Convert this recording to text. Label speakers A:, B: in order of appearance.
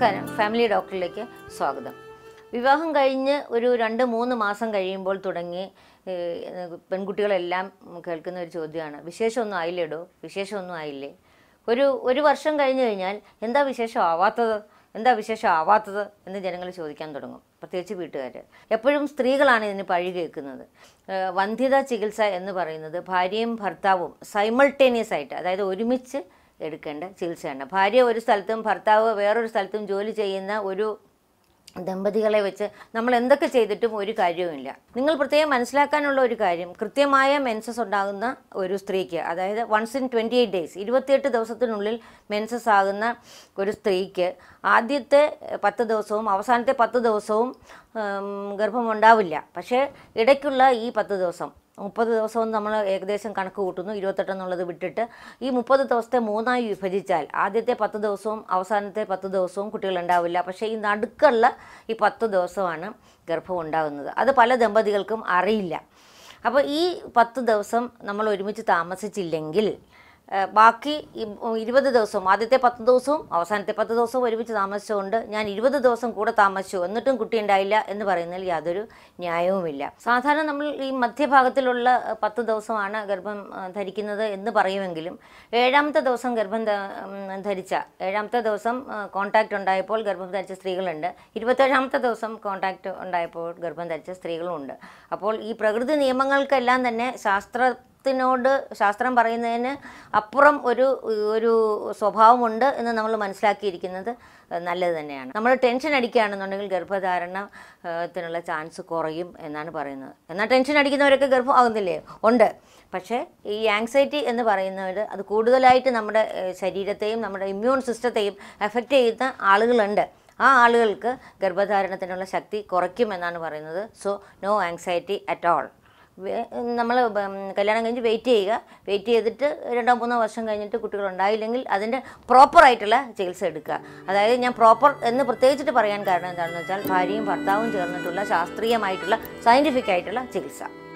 A: നമസ്കാരം ഫാമിലി ഡോക്ടറിലേക്ക് സ്വാഗതം വിവാഹം കഴിഞ്ഞ് ഒരു രണ്ട് മൂന്ന് മാസം കഴിയുമ്പോൾ തുടങ്ങി പെൺകുട്ടികളെല്ലാം കേൾക്കുന്ന ഒരു ചോദ്യമാണ് വിശേഷമൊന്നും ആയില്ലേടോ വിശേഷമൊന്നും ആയില്ലേ ഒരു ഒരു വർഷം കഴിഞ്ഞു കഴിഞ്ഞാൽ എന്താ വിശേഷം ആവാത്തത് എന്താ വിശേഷം ആവാത്തത് എന്ന് ജനങ്ങൾ ചോദിക്കാൻ തുടങ്ങും പ്രത്യേകിച്ച് വീട്ടുകാർ എപ്പോഴും സ്ത്രീകളാണ് ഇതിന് പഴി കേൾക്കുന്നത് വന്ധ്യതാ ചികിത്സ എന്ന് പറയുന്നത് ഭാര്യയും ഭർത്താവും സൈമൾട്ടേനിയസ് ആയിട്ട് അതായത് ഒരുമിച്ച് എടുക്കേണ്ട ചികിത്സയാണ് ഭാര്യ ഒരു സ്ഥലത്തും ഭർത്താവ് വേറൊരു സ്ഥലത്തും ജോലി ചെയ്യുന്ന ഒരു ദമ്പതികളെ വെച്ച് നമ്മൾ എന്തൊക്കെ ചെയ്തിട്ടും ഒരു കാര്യവുമില്ല നിങ്ങൾ പ്രത്യേകം മനസ്സിലാക്കാനുള്ള ഒരു കാര്യം കൃത്യമായ മെൻസസ് ഉണ്ടാകുന്ന ഒരു സ്ത്രീക്ക് അതായത് once in twenty eight days ഇരുപത്തിയെട്ട് ദിവസത്തിനുള്ളിൽ മെൻസസ് ആകുന്ന ഒരു സ്ത്രീക്ക് ആദ്യത്തെ പത്ത് ദിവസവും അവസാനത്തെ പത്ത് ദിവസവും ഗർഭമുണ്ടാവില്ല പക്ഷേ ഇടയ്ക്കുള്ള ഈ പത്ത് ദിവസം മുപ്പത് ദിവസവും നമ്മൾ ഏകദേശം കണക്ക് കൂട്ടുന്നു എന്നുള്ളത് വിട്ടിട്ട് ഈ മുപ്പത് ദിവസത്തെ മൂന്നായി വിഭജിച്ചാൽ ആദ്യത്തെ പത്ത് ദിവസവും അവസാനത്തെ പത്ത് ദിവസവും കുട്ടികളുണ്ടാവില്ല പക്ഷേ ഈ നടുക്കുള്ള ഈ പത്ത് ദിവസമാണ് ഗർഭം ഉണ്ടാകുന്നത് അത് പല ദമ്പതികൾക്കും അറിയില്ല അപ്പോൾ ഈ പത്ത് ദിവസം നമ്മൾ ഒരുമിച്ച് താമസിച്ചില്ലെങ്കിൽ ബാക്കി ഇരുപത് ദിവസവും ആദ്യത്തെ പത്ത് ദിവസവും അവസാനത്തെ പത്ത് ദിവസവും ഒരുമിച്ച് താമസിച്ചുകൊണ്ട് ഞാൻ ഇരുപത് ദിവസം കൂടെ താമസിച്ചു എന്നിട്ടും കുട്ടി ഉണ്ടായില്ല എന്ന് പറയുന്നതിൽ യാതൊരു ന്യായവുമില്ല സാധാരണ നമ്മൾ ഈ മധ്യഭാഗത്തിലുള്ള പത്ത് ദിവസമാണ് ഗർഭം ധരിക്കുന്നത് എന്ന് പറയുമെങ്കിലും ഏഴാമത്തെ ദിവസം ഗർഭം ധരിച്ച ഏഴാമത്തെ ദിവസം കോൺടാക്റ്റ് ഉണ്ടായപ്പോൾ ഗർഭം ധരിച്ച സ്ത്രീകളുണ്ട് ഇരുപത്തേഴാമത്തെ ദിവസം കോൺടാക്റ്റ് ഉണ്ടായപ്പോൾ ഗർഭം ധരിച്ച സ്ത്രീകളുമുണ്ട് അപ്പോൾ ഈ പ്രകൃതി നിയമങ്ങൾക്കെല്ലാം തന്നെ ശാസ്ത്ര ത്തിനോട് ശാസ്ത്രം പറയുന്നതിന് അപ്പുറം ഒരു ഒരു സ്വഭാവമുണ്ട് എന്ന് നമ്മൾ മനസ്സിലാക്കിയിരിക്കുന്നത് നല്ലത് തന്നെയാണ് നമ്മൾ ടെൻഷൻ അടിക്കുകയാണെന്നുണ്ടെങ്കിൽ ഗർഭധാരണത്തിനുള്ള ചാൻസ് കുറയും എന്നാണ് പറയുന്നത് എന്നാൽ ടെൻഷൻ അടിക്കുന്നവരൊക്കെ ഗർഭം ആകുന്നില്ലേ ഉണ്ട് പക്ഷേ ഈ ആങ്സൈറ്റി എന്ന് പറയുന്നത് അത് കൂടുതലായിട്ട് നമ്മുടെ ശരീരത്തെയും നമ്മുടെ ഇമ്മ്യൂൺ സിസ്റ്റത്തെയും എഫക്റ്റ് ചെയ്യുന്ന ആളുകളുണ്ട് ആ ആളുകൾക്ക് ഗർഭധാരണത്തിനുള്ള ശക്തി കുറയ്ക്കും എന്നാണ് പറയുന്നത് so no anxiety at all നമ്മൾ കല്യാണം കഴിഞ്ഞ് വെയിറ്റ് ചെയ്യുക വെയിറ്റ് ചെയ്തിട്ട് രണ്ടോ മൂന്നോ വർഷം കഴിഞ്ഞിട്ട് കുട്ടികൾ ഉണ്ടായില്ലെങ്കിൽ അതിൻ്റെ പ്രോപ്പറായിട്ടുള്ള ചികിത്സ എടുക്കുക അതായത് ഞാൻ പ്രോപ്പർ എന്ന് പ്രത്യേകിച്ചിട്ട് പറയാൻ കാരണം എന്താണെന്ന് വെച്ചാൽ ഭാര്യയും ഭർത്താവും ചേർന്നിട്ടുള്ള ശാസ്ത്രീയമായിട്ടുള്ള സയൻറ്റിഫിക് ആയിട്ടുള്ള ചികിത്സ